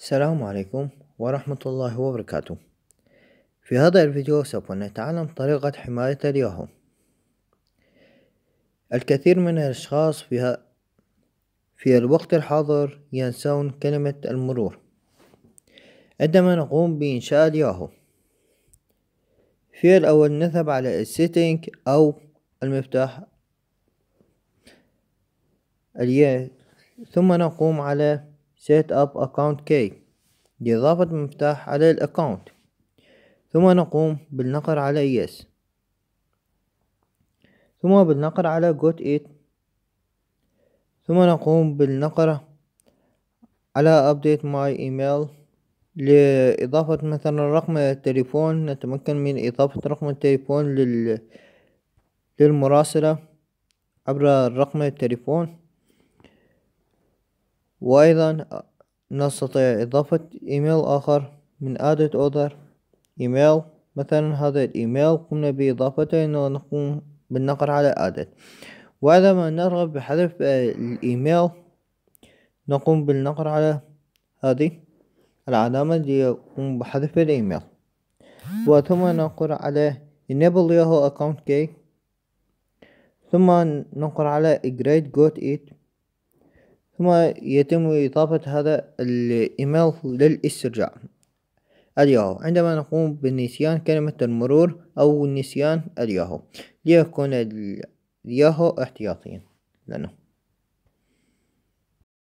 السلام عليكم ورحمة الله وبركاته في هذا الفيديو سوف نتعلم طريقة حماية الياهو الكثير من الأشخاص في, في الوقت الحاضر ينسون كلمة المرور عندما نقوم بإنشاء الياهو في الأول نذهب على السيتينج أو المفتاح الياهو ثم نقوم على set up account key لإضافة المفتاح على الأكاونت ثم نقوم بالنقر على yes ثم بالنقر على got it ثم نقوم بالنقر على update my email لإضافة مثلا رقم التليفون نتمكن من إضافة رقم التليفون لل... للمراسلة عبر رقم التليفون وأيضا نستطيع إضافة إيميل آخر من added other إيميل مثلا هذا الإيميل قمنا بإضافته أنه نقوم بالنقر على added ما نرغب بحذف الإيميل نقوم بالنقر على هذه العلامة ليقوم بحذف الإيميل وثم ننقر على enable yahoo account key ثم ننقر على great got it ثم يتم إضافة هذا الإيميل للاسترجاع الياهو عندما نقوم بنسيان كلمة المرور أو نسيان الياهو ليكون الياهو احتياطيا لنا